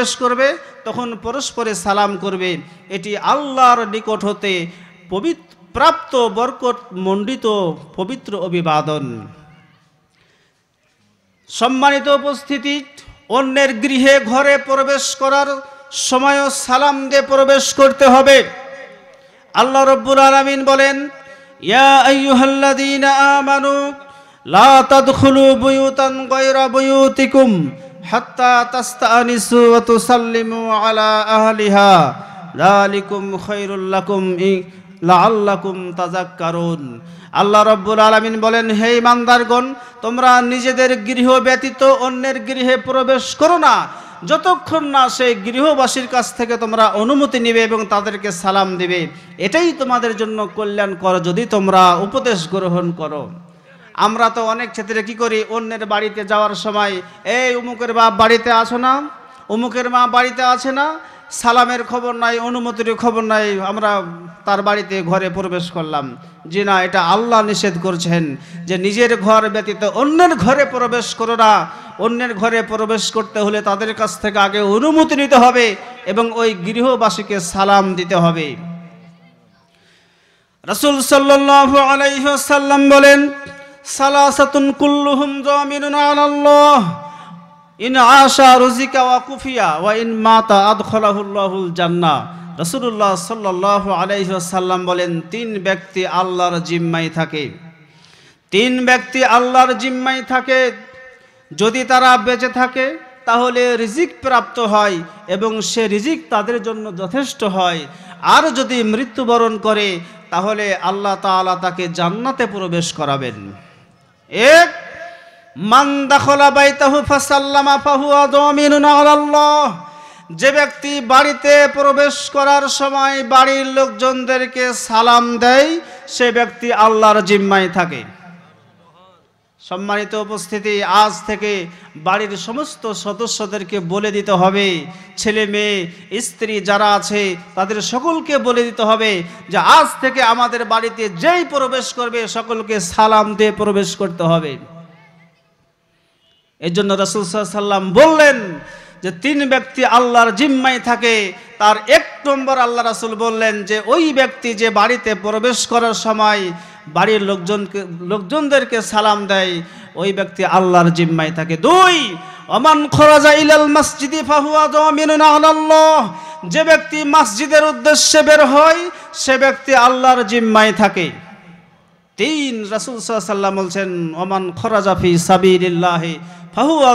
প্রবেশ করবে তখন পরস্পরে সালাম করবে এটি আল্লাহর নিকট হতে পবিত্র প্রাপ্ত বরকত মণ্ডিত পবিত্র অভিবাদন সম্মানিত উপস্থিতি অন্যের গৃহে ঘরে প্রবেশ করার সময় সালাম দিয়ে প্রবেশ করতে হবে আল্লাহ রব্বুল আলমিন বলেন ইয়া লা হাত্তা তাস্তানিসু ওয়া তুসাল্লিমু আলা আহলিহা যালিকুম খায়রুল লাকুম লাআল্লাকুম তাযাক্কারুন আল্লাহ রব্বুল আলামিন বলেন হে ইমানদারগণ তোমরা নিজেদের গৃহ ব্যতীত অন্যের গৃহে প্রবেশ করো না যতক্ষণ না সেই গৃহবাসীর কাছ থেকে তোমরা অনুমতি নিবে এবং তাদেরকে সালাম দিবে এটাই তোমাদের জন্য কল্যাণ করো যদি তোমরা উপদেশ গ্রহণ করো আমরা তো অনেক ক্ষেত্রে কি করি অন্যের বাড়িতে যাওয়ার সময় এই অমুকের বাপ বাড়িতে আসো না অমুকের মা বাড়িতে আছে না সালামের খবর নাই অনুমতির খবর নাই আমরা তার বাড়িতে ঘরে প্রবেশ করলাম যে না এটা আল্লাহ নিষেধ করছেন যে নিজের ঘর ব্যতীত অন্যের ঘরে প্রবেশ করো না অন্যের ঘরে প্রবেশ করতে হলে তাদের কাছ থেকে আগে অনুমতি নিতে হবে এবং ওই গৃহবাসীকে সালাম দিতে হবে রসুল সাল্লাহ আলাইসাল্লাম বলেন সালাসাতুন কুল্লুহুম জামিনুন আলাল্লাহ ইন আশা রুজিকা ওয়া কুফিয়া ওয়া ইন মাতা আদখলাহুল্লাহুল জান্নাহ সাল্লাল্লাহু সাল্লাহ আলাইসাল্লাম বলেন তিন ব্যক্তি আল্লাহর জিম্মাই থাকে তিন ব্যক্তি আল্লাহর জিম্মাই থাকে যদি তারা বেঁচে থাকে তাহলে রিজিক প্রাপ্ত হয় এবং সে রিজিক তাদের জন্য যথেষ্ট হয় আর যদি মৃত্যুবরণ করে তাহলে আল্লাহ তালা তাকে জান্নাতে প্রবেশ করাবেন এক মান দাখলা বাইতাহু ফাসাল্লামা ফাহুয়া দমিনুন আলাল্লাহ যে ব্যক্তি বাড়িতে প্রবেশ করার সময় বাড়ির লোকজনদেরকে সালাম দেয় সে ব্যক্তি আল্লাহর জিম্মায় থাকে সম্মানিত উপস্থিতি আজ থেকে বাড়ির সমস্ত সদস্যদেরকে বলে দিতে হবে ছেলে মেয়ে স্ত্রী যারা আছে তাদের সকলকে বলে দিতে হবে যে আজ থেকে আমাদের বাড়িতে যেই প্রবেশ করবে সকলকে সালাম দিয়ে প্রবেশ করতে হবে এর জন্য রসুল সাল্লাম বললেন যে তিন ব্যক্তি আল্লাহর জিম্মায় থাকে তার এক নম্বর আল্লাহ রাসুল বললেন যে ওই ব্যক্তি যে বাড়িতে প্রবেশ করার সময় বাড়ির লোকজনকে লোকজনদেরকে সালাম দেয় ওই ব্যক্তি আল্লাহর জিম্মায় থাকে দুই অমান খরাজা ইলাল মসজিদি ফাহুয়া যে ব্যক্তি মসজিদের উদ্দেশ্যে বের হয় সে ব্যক্তি আল্লাহর জিম্মায় থাকে তিন রাসুল সাল্লাম বলছেন ওমান খরাজাফি সাবিল্লাহে ফাহুয়া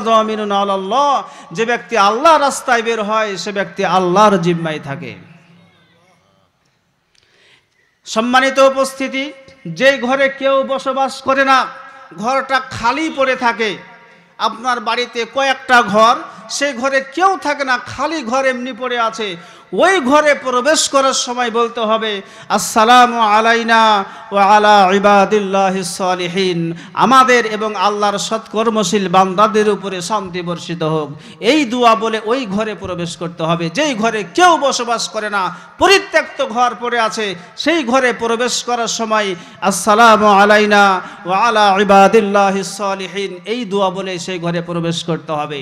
যে ব্যক্তি আল্লাহ রাস্তায় বের হয় সে ব্যক্তি আল্লাহর জিম্মায় থাকে সম্মানিত উপস্থিতি যে ঘরে কেউ বসবাস করে না ঘরটা খালি পড়ে থাকে আপনার বাড়িতে কয়েকটা ঘর সেই ঘরে কেউ থাকে না খালি ঘর এমনি পড়ে আছে ওই ঘরে প্রবেশ করার সময় বলতে হবে আসসালাম আলাইনা ও আলা ইবাদিল্লাহ সালিহীন আমাদের এবং আল্লাহর সৎকর্মশীল বান্দাদের উপরে শান্তি বর্ষিত হোক এই দুয়া বলে ওই ঘরে প্রবেশ করতে হবে যেই ঘরে কেউ বসবাস করে না পরিত্যক্ত ঘর পড়ে আছে সেই ঘরে প্রবেশ করার সময় আসসালাম আলাইনা ও আলা ইবাদিল্লাহ সালিহীন এই দুয়া বলে সেই ঘরে প্রবেশ করতে হবে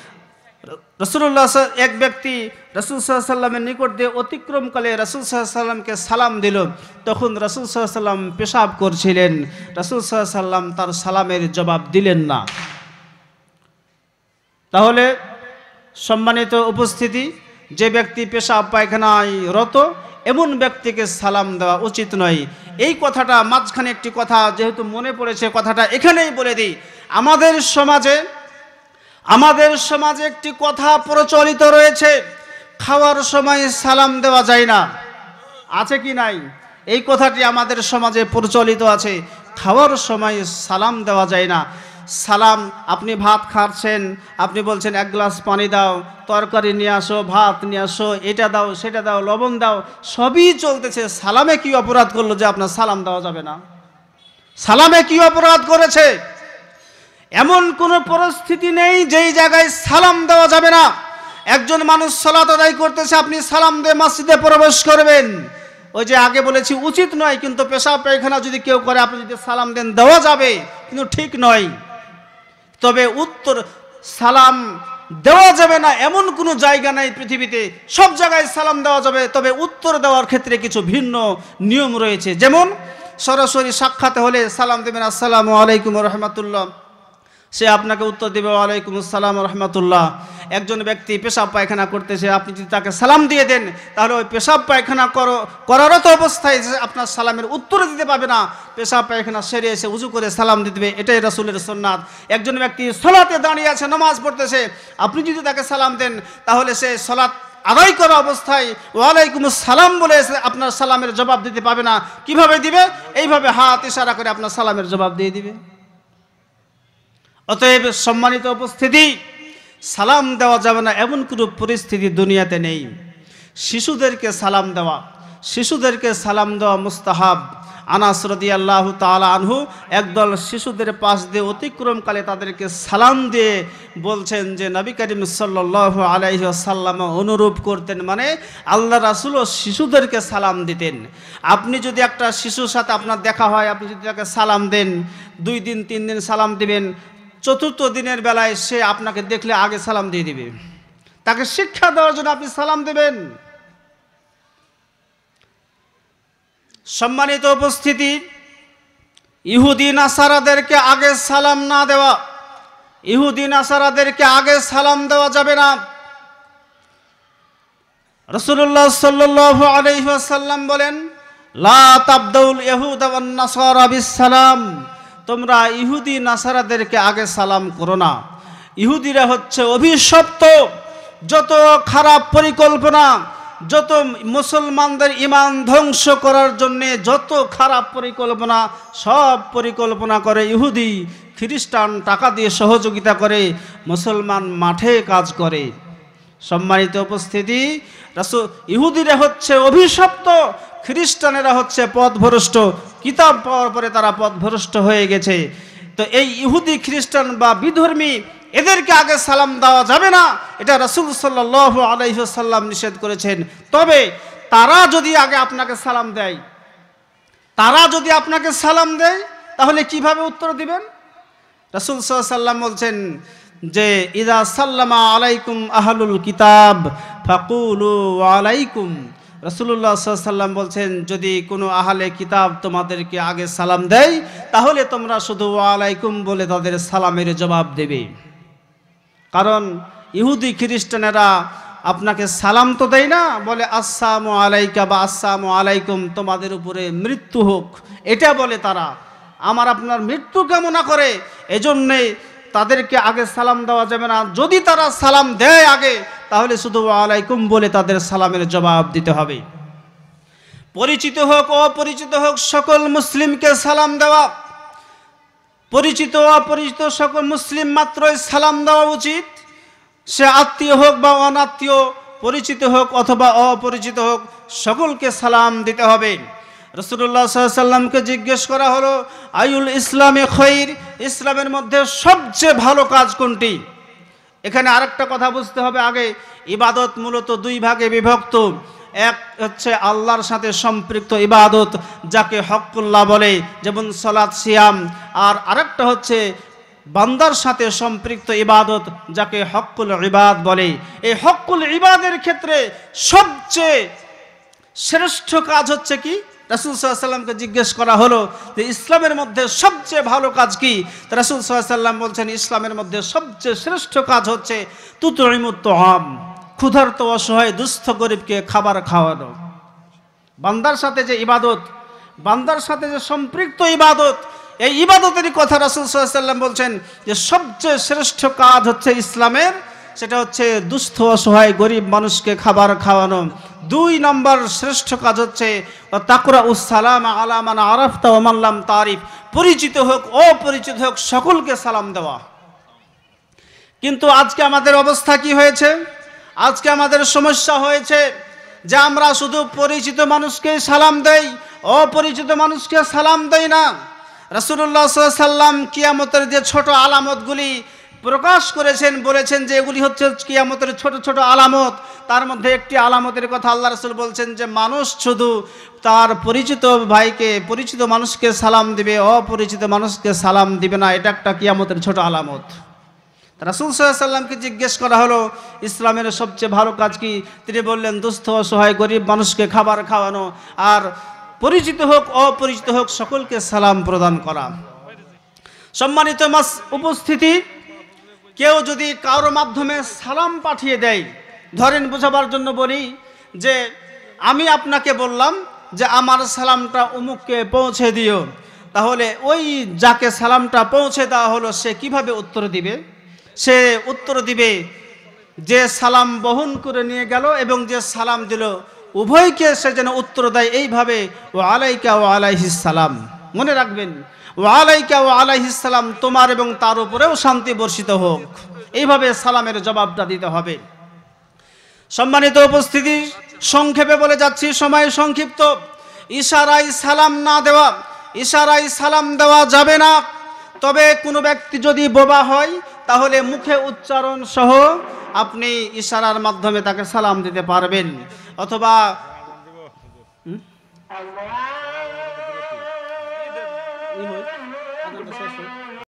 রসুল্লাহ এক ব্যক্তি রসুল সাল্লামের নিকট দিয়ে অতিক্রমকালে রসুল সাল্লামকে সালাম দিল তখন রসুল সাল্লাম পেশাব করছিলেন রসুল সাল্লাম তার সালামের জবাব দিলেন না তাহলে সম্মানিত উপস্থিতি যে ব্যক্তি পেশাব পায়খানায় রত এমন ব্যক্তিকে সালাম দেওয়া উচিত নয় এই কথাটা মাঝখানে একটি কথা যেহেতু মনে পড়েছে কথাটা এখানেই বলে দিই আমাদের সমাজে আমাদের সমাজে একটি কথা প্রচলিত রয়েছে খাওয়ার সময় সালাম দেওয়া যায় না আছে কি নাই এই কথাটি আমাদের সমাজে প্রচলিত আছে খাওয়ার সময় সালাম দেওয়া যায় না সালাম আপনি ভাত খাচ্ছেন আপনি বলছেন এক গ্লাস পানি দাও তরকারি নিয়ে আসো ভাত নিয়ে আসো এটা দাও সেটা দাও লবণ দাও সবই চলতেছে সালামে কি অপরাধ করলো যে আপনার সালাম দেওয়া যাবে না সালামে কি অপরাধ করেছে এমন কোনো পরিস্থিতি নেই যেই জায়গায় সালাম দেওয়া যাবে না একজন মানুষ সালাত আদায় করতেছে আপনি সালাম দিয়ে মসজিদে প্রবেশ করবেন ওই যে আগে বলেছি উচিত নয় কিন্তু পেশা পায়খানা যদি কেউ করে আপনি যদি সালাম দেন দেওয়া যাবে কিন্তু ঠিক নয় তবে উত্তর সালাম দেওয়া যাবে না এমন কোনো জায়গা নাই পৃথিবীতে সব জায়গায় সালাম দেওয়া যাবে তবে উত্তর দেওয়ার ক্ষেত্রে কিছু ভিন্ন নিয়ম রয়েছে যেমন সরাসরি সাক্ষাতে হলে সালাম দেবেন আসসালামু আলাইকুম রহমতুল্লাহ সে আপনাকে উত্তর দেবে ওয়ালাইকুম আসসালাম রহমতুল্লাহ একজন ব্যক্তি পেশাব পায়খানা করতেছে আপনি যদি তাকে সালাম দিয়ে দেন তাহলে ওই পেশাব পায়খানা করো করারত অবস্থায় যে আপনার সালামের উত্তর দিতে পাবে না পেশাব পায়খানা সেরে এসে উজু করে সালাম দিতে দেবে এটাই রাসুলের সোননাথ একজন ব্যক্তি সলাতে দাঁড়িয়ে আছে নামাজ পড়তেছে আপনি যদি তাকে সালাম দেন তাহলে সে সলাত আদায় করা অবস্থায় ওয়ালাইকুম সালাম বলে আপনার সালামের জবাব দিতে পাবে না কিভাবে দিবে এইভাবে হাত ইশারা করে আপনার সালামের জবাব দিয়ে দিবে অতএব সম্মানিত উপস্থিতি সালাম দেওয়া যাবে না এমন কোনো পরিস্থিতি দুনিয়াতে নেই শিশুদেরকে সালাম দেওয়া শিশুদেরকে সালাম দেওয়া মুস্তাহাব আনাস রদি আল্লাহ তালা আনহু একদল শিশুদের পাশ দিয়ে অতিক্রমকালে তাদেরকে সালাম দিয়ে বলছেন যে নবী করিম সাল্লাহ আলাইহি সাল্লাম অনুরূপ করতেন মানে আল্লাহ রাসুলও শিশুদেরকে সালাম দিতেন আপনি যদি একটা শিশুর সাথে আপনার দেখা হয় আপনি যদি তাকে সালাম দেন দুই দিন তিন দিন সালাম দিবেন চতুর্থ দিনের বেলায় সে আপনাকে দেখলে আগে সালাম দিয়ে দিবে তাকে শিক্ষা দেওয়ার জন্য আপনি সালাম দেবেন সম্মানিত উপস্থিতি ইহুদিন আসারাদেরকে আগে সালাম না দেওয়া ইহুদিন আসারাদেরকে আগে সালাম দেওয়া যাবে না রসুল্লাহ সাল্লু আলহিহাসাল্লাম বলেন লা ইহুদ সালাম তোমরা ইহুদি নাসারাদেরকে আগে সালাম করো না ইহুদিরা হচ্ছে অভিশপ্ত যত খারাপ পরিকল্পনা যত মুসলমানদের ইমান ধ্বংস করার জন্যে যত খারাপ পরিকল্পনা সব পরিকল্পনা করে ইহুদি খ্রিস্টান টাকা দিয়ে সহযোগিতা করে মুসলমান মাঠে কাজ করে সম্মানিত উপস্থিতি ইহুদিরা হচ্ছে অভিশপ্ত খ্রিস্টানেরা হচ্ছে পথভ্রষ্ট কিতাব পাওয়ার পরে তারা পথভ্রষ্ট হয়ে গেছে তো এই ইহুদি খ্রিস্টান বা বিধর্মী এদেরকে আগে সালাম দেওয়া যাবে না এটা রসুল সাল্লাহ আলাইসাল্লাম নিষেধ করেছেন তবে তারা যদি আগে আপনাকে সালাম দেয় তারা যদি আপনাকে সালাম দেয় তাহলে কিভাবে উত্তর দিবেন রসুল সাল্লাম বলছেন যে ইদা সাল্লামা আলাইকুম আহলুল কিতাব ফাকুলু আলাইকুম রসুল্লা সাল্লাম বলছেন যদি কোনো আহালে কিতাব তোমাদেরকে আগে সালাম দেয় তাহলে তোমরা শুধু আলাইকুম বলে তাদের সালামের জবাব দেবে কারণ ইহুদি খ্রিস্টানেরা আপনাকে সালাম তো দেয় না বলে আসসাম আলাইকা বা আসসাম আলাইকুম তোমাদের উপরে মৃত্যু হোক এটা বলে তারা আমার আপনার মৃত্যু কামনা করে এজন্যে তাদেরকে আগে সালাম দেওয়া যাবে না যদি তারা সালাম দেয় আগে তাহলে শুধু আলাইকুম বলে তাদের সালামের জবাব দিতে হবে পরিচিত হোক অপরিচিত হোক সকল মুসলিমকে সালাম দেওয়া পরিচিত অপরিচিত সকল মুসলিম মাত্রই সালাম দেওয়া উচিত সে আত্মীয় হোক বা অনাত্মীয় পরিচিত হোক অথবা অপরিচিত হোক সকলকে সালাম দিতে হবে রসুল্লাহ সাল্লামকে জিজ্ঞেস করা হলো আইউল ইসলামে খৈর ইসলামের মধ্যে সবচেয়ে ভালো কাজ কোনটি এখানে আরেকটা কথা বুঝতে হবে আগে ইবাদত মূলত দুই ভাগে বিভক্ত এক হচ্ছে আল্লাহর সাথে সম্পৃক্ত ইবাদত যাকে হকুল্লাহ বলে যেমন সলাদ সিয়াম আর আরেকটা হচ্ছে বান্দার সাথে সম্পৃক্ত ইবাদত যাকে হকুল ইবাদ বলে এই হকুল ইবাদের ক্ষেত্রে সবচেয়ে শ্রেষ্ঠ কাজ হচ্ছে কি রাসুল সাল্লামকে জিজ্ঞেস করা হলো যে ইসলামের মধ্যে সবচেয়ে ভালো কাজ কি রাসুল সাল্লাম বলছেন ইসলামের মধ্যে সবচেয়ে শ্রেষ্ঠ কাজ হচ্ছে তুতরিমুত্ত হম ক্ষুধার্ত অসহায় দুস্থ গরিবকে খাবার খাওয়ানো বান্দার সাথে যে ইবাদত বান্দার সাথে যে সম্পৃক্ত ইবাদত এই ইবাদতের কথা রাসুল সাল্লাম বলছেন যে সবচেয়ে শ্রেষ্ঠ কাজ হচ্ছে ইসলামের সেটা হচ্ছে দুস্থ অসহায় গরিব মানুষকে খাবার খাওয়ানো দুই নম্বর শ্রেষ্ঠ কাজ হচ্ছে তাকুরা উসালাম আলামান আরাফতা ওমাল্লাম তারিফ পরিচিত হোক অপরিচিত হোক সকলকে সালাম দেওয়া কিন্তু আজকে আমাদের অবস্থা কি হয়েছে আজকে আমাদের সমস্যা হয়েছে যে আমরা শুধু পরিচিত মানুষকে সালাম দেই অপরিচিত মানুষকে সালাম দেই না রসুল্লাহ সাল্লাম কিয়ামতের যে ছোট আলামতগুলি প্রকাশ করেছেন বলেছেন যে এগুলি হচ্ছে কিয়ামতের ছোট ছোট আলামত তার মধ্যে একটি আলামতের কথা আল্লাহ রসুল বলছেন যে মানুষ শুধু তার পরিচিত ভাইকে পরিচিত মানুষকে সালাম দিবে অপরিচিত মানুষকে সালাম দিবে না এটা একটা কিয়ামতের ছোট আলামত রাসুল সাল্লামকে জিজ্ঞেস করা হলো ইসলামের সবচেয়ে ভালো কাজ কি তিনি বললেন দুস্থ অসহায় গরিব মানুষকে খাবার খাওয়ানো আর পরিচিত হোক অপরিচিত হোক সকলকে সালাম প্রদান করা সম্মানিত মাস উপস্থিতি কেউ যদি কারোর মাধ্যমে সালাম পাঠিয়ে দেয় ধরেন বোঝাবার জন্য বলি যে আমি আপনাকে বললাম যে আমার সালামটা অমুককে পৌঁছে দিও তাহলে ওই যাকে সালামটা পৌঁছে দেওয়া হলো সে কিভাবে উত্তর দিবে সে উত্তর দিবে যে সালাম বহন করে নিয়ে গেল এবং যে সালাম দিল উভয়কে সে যেন উত্তর দেয় এইভাবে ও আলাইকা ও আলাইহিস সালাম মনে রাখবেন ও আলাইকা ও তোমার এবং তার উপরেও শান্তি বর্ষিত হোক এইভাবে সালামের জবাবটা দিতে হবে সম্মানিত উপস্থিতি সংক্ষেপে বলে যাচ্ছি সময় সংক্ষিপ্ত ইশারায় সালাম না দেওয়া ইশারায় সালাম দেওয়া যাবে না তবে কোনো ব্যক্তি যদি বোবা হয় তাহলে মুখে উচ্চারণ সহ আপনি ইশারার মাধ্যমে তাকে সালাম দিতে পারবেন অথবা